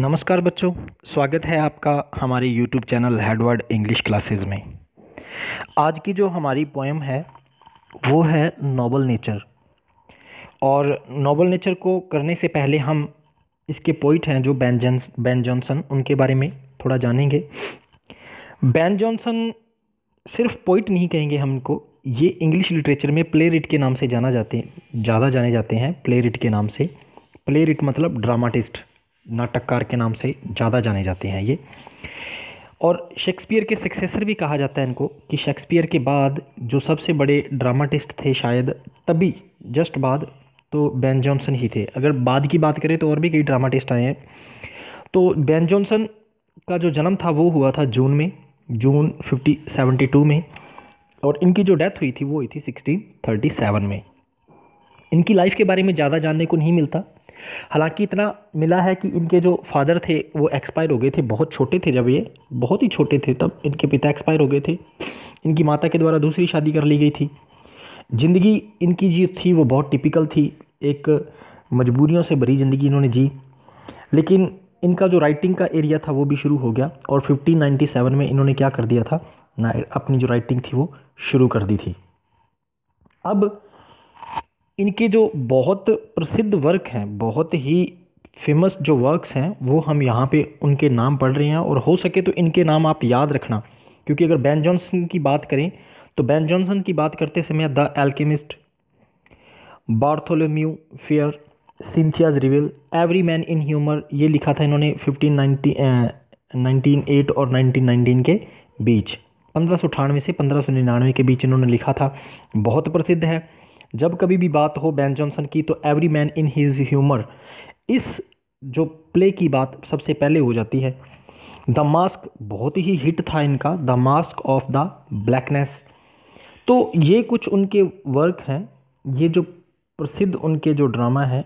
नमस्कार बच्चों स्वागत है आपका हमारे YouTube channel Headword English classes में आज की जो हमारी पोएम है वो है नोबल नेचर और नोबल नेचर को करने से पहले हम इसके पोइट हैं जो बैन जन बैन जॉनसन उनके बारे में थोड़ा जानेंगे बैन जॉनसन सिर्फ पोइट नहीं कहेंगे हमको ये इंग्लिश लिटरेचर में प्ले रिट के नाम से जाना जाते ज़्यादा जाने जाते हैं प्ले रिट के नाम से प्ले रिट मतलब ड्रामाटिस्ट नाटककार के नाम से ज़्यादा जाने जाते हैं ये और शेक्सपियर के सक्सेसर भी कहा जाता है इनको कि शेक्सपियर के बाद जो सबसे बड़े ड्रामाटिस्ट थे शायद तभी जस्ट बाद तो बैन जॉनसन ही थे अगर बाद की बात करें तो और भी कई ड्रामाटिस्ट आए हैं तो बैन जॉनसन का जो जन्म था वो हुआ था जून में जून फिफ्टी सेवेंटी टू में और इनकी जो डेथ हुई थी वो हुई थी सिक्सटीन थर्टी सेवन में इनकी लाइफ के बारे में ज़्यादा जानने को नहीं मिलता हालांकि इतना मिला है कि इनके जो फादर थे वो एक्सपायर हो गए थे बहुत छोटे थे जब ये बहुत ही छोटे थे तब इनके पिता एक्सपायर हो गए थे इनकी माता के द्वारा दूसरी शादी कर ली गई थी ज़िंदगी इनकी जी थी वो बहुत टिपिकल थी एक मजबूरियों से भरी ज़िंदगी इन्होंने जी लेकिन इनका जो राइटिंग का एरिया था वो भी शुरू हो गया और 1597 में इन्होंने क्या कर दिया था ना अपनी जो राइटिंग थी वो शुरू कर दी थी अब इनके जो बहुत प्रसिद्ध वर्क हैं बहुत ही फेमस जो वर्क्स हैं वो हम यहाँ पे उनके नाम पढ़ रहे हैं और हो सके तो इनके नाम आप याद रखना क्योंकि अगर बैन जॉनसन की बात करें तो बैन जॉनसन की बात करते समय the Alchemist Bartholomew Fair Cynthia's revels every man in humour ये लिखा था इन्होंने फिफ्टीन नाइनटी नाइनटीन एट और नाइनटीन नाइनटीन के बीच पंद्रह सौ अठानवे से पंद्रह सौ निन्यानवे के बीच इन्होंने लिखा था बहुत प्रसिद्ध है जब कभी भी बात हो बैन जॉनसन की तो every man in his humour इस जो प्ले की बात सबसे पहले हो जाती है द मास्क बहुत ही हिट था इनका the mask of the blackness तो ये कुछ उनके वर्क हैं ये जो प्रसिद्ध उनके जो ड्रामा हैं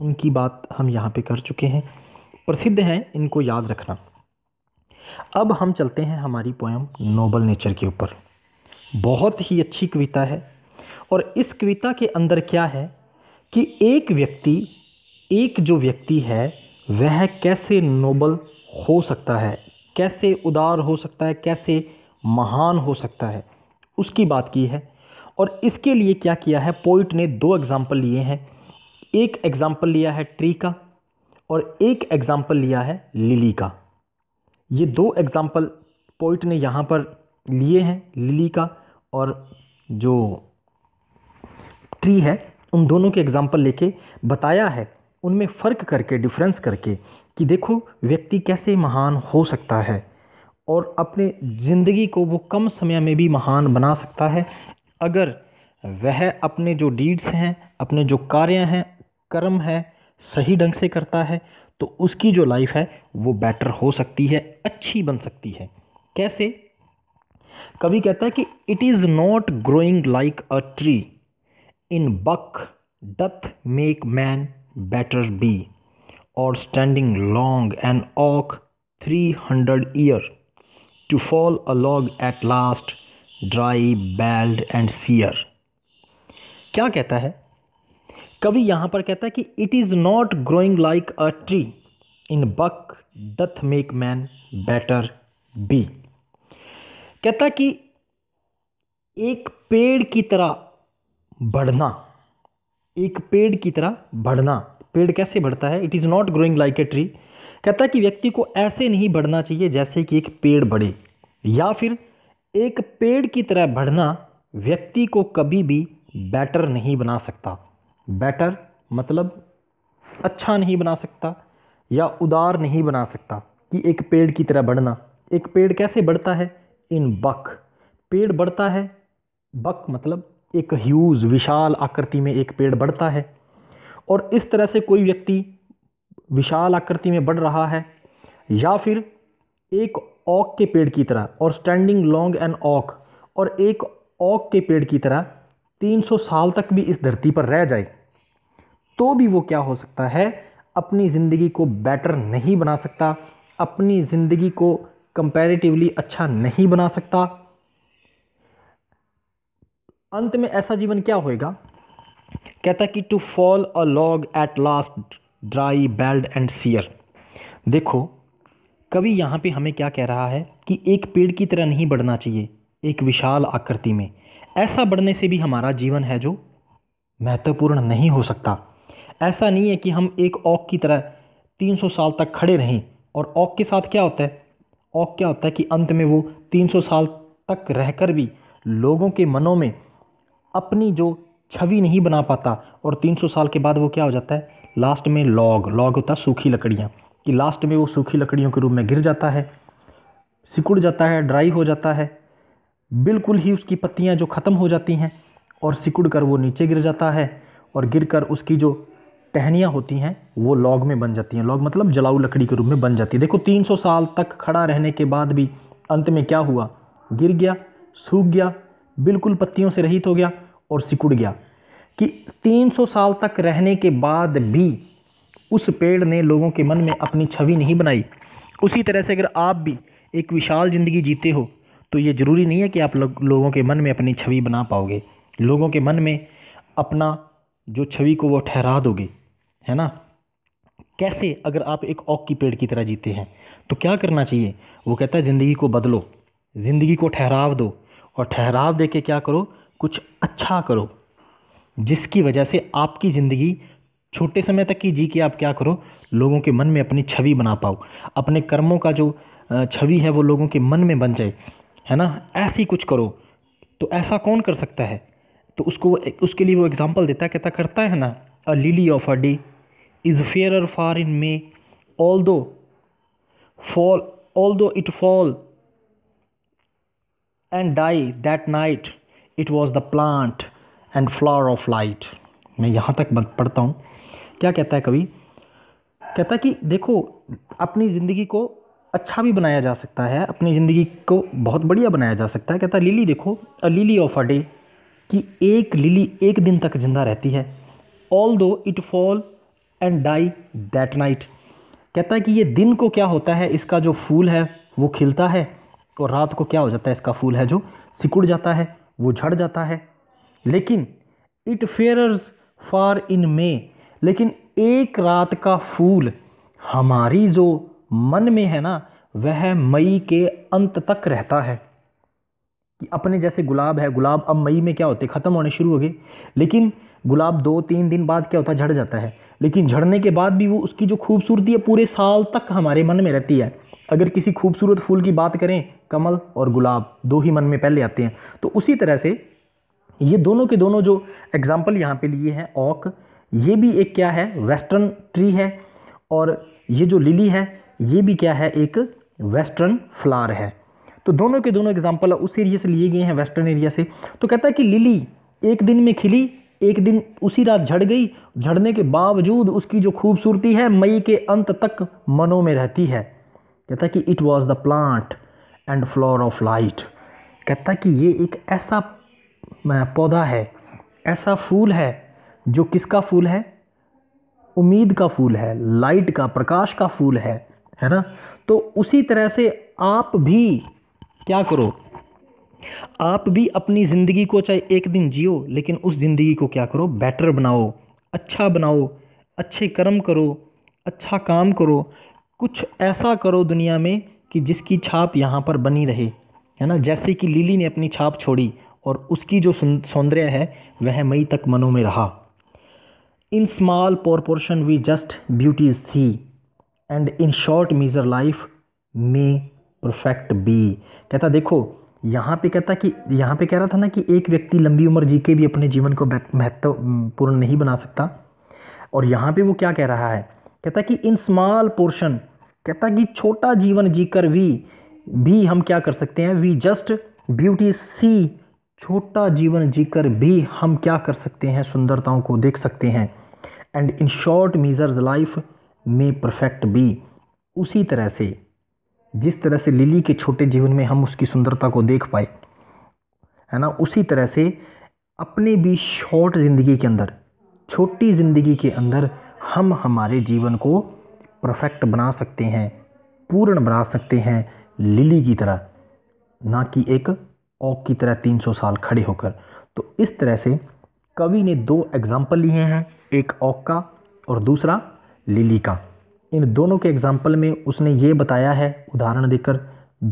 उनकी बात हम यहाँ पे कर चुके हैं प्रसिद्ध हैं इनको याद रखना अब हम चलते हैं हमारी पोएम नोबल नेचर के ऊपर बहुत ही अच्छी कविता है और इस कविता के अंदर क्या है कि एक व्यक्ति एक जो व्यक्ति है वह कैसे नोबल हो सकता है कैसे उदार हो सकता है कैसे महान हो सकता है उसकी बात की है और इसके लिए क्या किया है पोइट ने दो एग्ज़ाम्पल लिए हैं एक एग्ज़ाम्पल लिया है ट्री का और एक एग्ज़ाम्पल लिया है लिली का ये दो एग्ज़ाम्पल पोइट ने यहाँ पर लिए हैं लिली का और जो ट्री है उन दोनों के एग्ज़ाम्पल लेके बताया है उनमें फ़र्क करके डिफरेंस करके कि देखो व्यक्ति कैसे महान हो सकता है और अपने ज़िंदगी को वो कम समय में भी महान बना सकता है अगर वह अपने जो डीड्स हैं अपने जो कार्य हैं कर्म है सही ढंग से करता है तो उसकी जो लाइफ है वो बेटर हो सकती है अच्छी बन सकती है कैसे कभी कहता है कि it is not growing like a tree in bulk doth make man better be और standing long and oak three hundred year to fall a log at last dry bald and sear क्या कहता है कभी यहाँ पर कहता है कि it is not growing like a tree in bulk doth make man better be कहता कि एक पेड़ की तरह बढ़ना एक पेड़ की तरह बढ़ना पेड़ कैसे बढ़ता है it is not growing like a tree कहता है कि व्यक्ति को ऐसे नहीं बढ़ना चाहिए जैसे कि एक पेड़ बढ़े या फिर एक पेड़ की तरह बढ़ना व्यक्ति को कभी भी बेटर नहीं बना सकता बेटर मतलब अच्छा नहीं बना सकता या उदार नहीं बना सकता कि एक पेड़ की तरह बढ़ना एक पेड़ कैसे बढ़ता है इन बक पेड़ बढ़ता है बक मतलब एक ह्यूज विशाल आकृति में एक पेड़ बढ़ता है और इस तरह से कोई व्यक्ति विशाल आकृति में बढ़ रहा है या फिर एक ऑक के पेड़ की तरह और स्टैंडिंग लॉन्ग एंड ऑक और एक ऑक के पेड़ की तरह 300 साल तक भी इस धरती पर रह जाए तो भी वो क्या हो सकता है अपनी ज़िंदगी को बेटर नहीं बना सकता अपनी ज़िंदगी को कंपैरेटिवली अच्छा नहीं बना सकता अंत में ऐसा जीवन क्या होएगा कहता है कि to fall a log at last dry bald and sear देखो कवि यहाँ पे हमें क्या कह रहा है कि एक पेड़ की तरह नहीं बढ़ना चाहिए एक विशाल आकृति में ऐसा बढ़ने से भी हमारा जीवन है जो महत्वपूर्ण नहीं हो सकता ऐसा नहीं है कि हम एक औक की तरह 300 साल तक खड़े रहें और औक के साथ क्या होता है औक क्या होता है कि अंत में वो 300 साल तक रहकर भी लोगों के मनों में अपनी जो छवि नहीं बना पाता और 300 साल के बाद वो क्या हो जाता है लास्ट में लॉग लॉग होता है सूखी लकड़ियाँ कि लास्ट में वो सूखी लकड़ियों के रूप में गिर जाता है सिकुड़ जाता है ड्राई हो जाता है बिल्कुल ही उसकी पत्तियाँ जो ख़त्म हो जाती हैं और सिकुड़ कर वो नीचे गिर जाता है और गिर कर उसकी जो टहनियाँ होती हैं वो लॉग में बन जाती हैं लॉग मतलब जलाऊ लकड़ी के रूप में बन जाती है देखो 300 साल तक खड़ा रहने के बाद भी अंत में क्या हुआ गिर गया सूख गया बिल्कुल पत्तियों से रहित हो गया और सिकुड़ गया कि 300 साल तक रहने के बाद भी उस पेड़ ने लोगों के मन में अपनी छवि नहीं बनाई उसी तरह से अगर आप भी एक विशाल ज़िंदगी जीते हो तो ये ज़रूरी नहीं है कि आप लोग लोगों के मन में अपनी छवि बना पाओगे लोगों के मन में अपना जो छवि को वो ठहरा दोगे है ना कैसे अगर आप एक औक की पेड़ की तरह जीते हैं तो क्या करना चाहिए वो कहता है ज़िंदगी को बदलो ज़िंदगी को ठहराव दो और ठहराव दे के क्या करो कुछ अच्छा करो जिसकी वजह से आपकी ज़िंदगी छोटे समय तक की जी के आप क्या करो लोगों के मन में अपनी छवि बना पाओ अपने कर्मों का जो छवि है वो लोगों के मन में बन जाए है ना ऐसी कुछ करो तो ऐसा कौन कर सकता है तो उसको वो उसके लिए वो एग्ज़ाम्पल देता है कहता करता है ना a lily of a day is fair far in May although fall although it fall and die that night it was the plant and flower of light मैं यहाँ तक पढ़ता हूँ क्या कहता है कवि कहता है कि देखो अपनी ज़िंदगी को अच्छा भी बनाया जा सकता है अपनी ज़िंदगी को बहुत बढ़िया बनाया जा सकता है कहता है लिली देखो a lily of a day कि एक लिली एक दिन तक ज़िंदा रहती है although it fall and die that night कहता है कि ये दिन को क्या होता है इसका जो फूल है वो खिलता है तो रात को क्या हो जाता है इसका फूल है जो सिकुड़ जाता है वो झड़ जाता है लेकिन इट फेयरर्स फॉर इन मे लेकिन एक रात का फूल हमारी जो मन में है ना वह मई के अंत तक रहता है कि अपने जैसे गुलाब है गुलाब अब मई में क्या होते ख़त्म होने शुरू हो गए लेकिन गुलाब दो तीन दिन बाद क्या होता है झड़ जाता है लेकिन झड़ने के बाद भी वो उसकी जो खूबसूरती है पूरे साल तक हमारे मन में रहती है अगर किसी खूबसूरत फूल की बात करें कमल और गुलाब दो ही मन में पहले आते हैं तो उसी तरह से ये दोनों के दोनों जो एग्ज़ाम्पल यहाँ पे लिए हैं ऑक ये भी एक क्या है वेस्टर्न ट्री है और ये जो लिली है ये भी क्या है एक वेस्टर्न फ्लावर है तो दोनों के दोनों एग्जाम्पल उस एरिया से लिए गए हैं वेस्टर्न एरिया से तो कहता है कि लिली एक दिन में खिली एक दिन उसी रात झड़ गई झड़ने के बावजूद उसकी जो खूबसूरती है मई के अंत तक मनों में रहती है कहता कि it was the plant and flower of light कहता कि ये एक ऐसा पौधा है ऐसा फूल है जो किसका फूल है उम्मीद का फूल है लाइट का प्रकाश का फूल है है ना तो उसी तरह से आप भी क्या करो आप भी अपनी ज़िंदगी को चाहे एक दिन जियो लेकिन उस ज़िंदगी को क्या करो बेटर बनाओ अच्छा बनाओ अच्छे कर्म करो अच्छा काम करो कुछ ऐसा करो दुनिया में कि जिसकी छाप यहाँ पर बनी रहे है ना जैसे कि लिली ने अपनी छाप छोड़ी और उसकी जो सौंदर्य है वह मई तक मनों में रहा in small proportion we just beauty see and in short measure life may perfect be कहता देखो यहाँ पे कहता कि यहाँ पे कह रहा था ना कि एक व्यक्ति लंबी उम्र जी के भी अपने जीवन को महत्वपूर्ण नहीं बना सकता और यहाँ पे वो क्या कह रहा है कहता कि इन स्मॉल पोर्शन कहता कि छोटा जीवन जीकर भी भी हम क्या कर सकते हैं वी जस्ट ब्यूटी सी छोटा जीवन जीकर भी हम क्या कर सकते हैं सुंदरताओं को देख सकते हैं and in short measures life may perfect be उसी तरह से जिस तरह से लिली के छोटे जीवन में हम उसकी सुंदरता को देख पाए है ना उसी तरह से अपने भी शॉर्ट ज़िंदगी के अंदर छोटी ज़िंदगी के अंदर हम हमारे जीवन को परफेक्ट बना सकते हैं पूर्ण बना सकते हैं लिली की तरह ना कि एक ओक की तरह 300 साल खड़े होकर तो इस तरह से कवि ने दो एग्ज़ाम्पल लिए हैं एक ओक का और दूसरा लिली का इन दोनों के एग्ज़ाम्पल में उसने ये बताया है उदाहरण देकर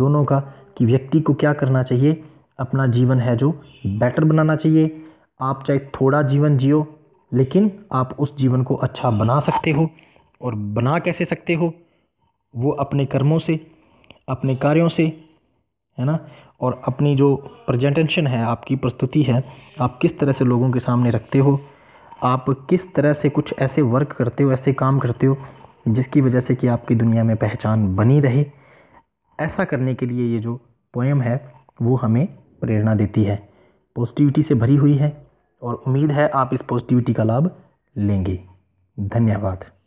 दोनों का कि व्यक्ति को क्या करना चाहिए अपना जीवन है जो बेटर बनाना चाहिए आप चाहे थोड़ा जीवन जियो लेकिन आप उस जीवन को अच्छा बना सकते हो और बना कैसे सकते हो वो अपने कर्मों से अपने कार्यों से है ना और अपनी जो प्रजेंटेशन है आपकी प्रस्तुति है आप किस तरह से लोगों के सामने रखते हो आप किस तरह से कुछ ऐसे वर्क करते हो ऐसे काम करते हो जिसकी वजह से कि आपकी दुनिया में पहचान बनी रहे ऐसा करने के लिए ये जो पोएम है वो हमें प्रेरणा देती है पॉजिटिविटी से भरी हुई है और उम्मीद है आप इस पॉजिटिविटी का लाभ लेंगे धन्यवाद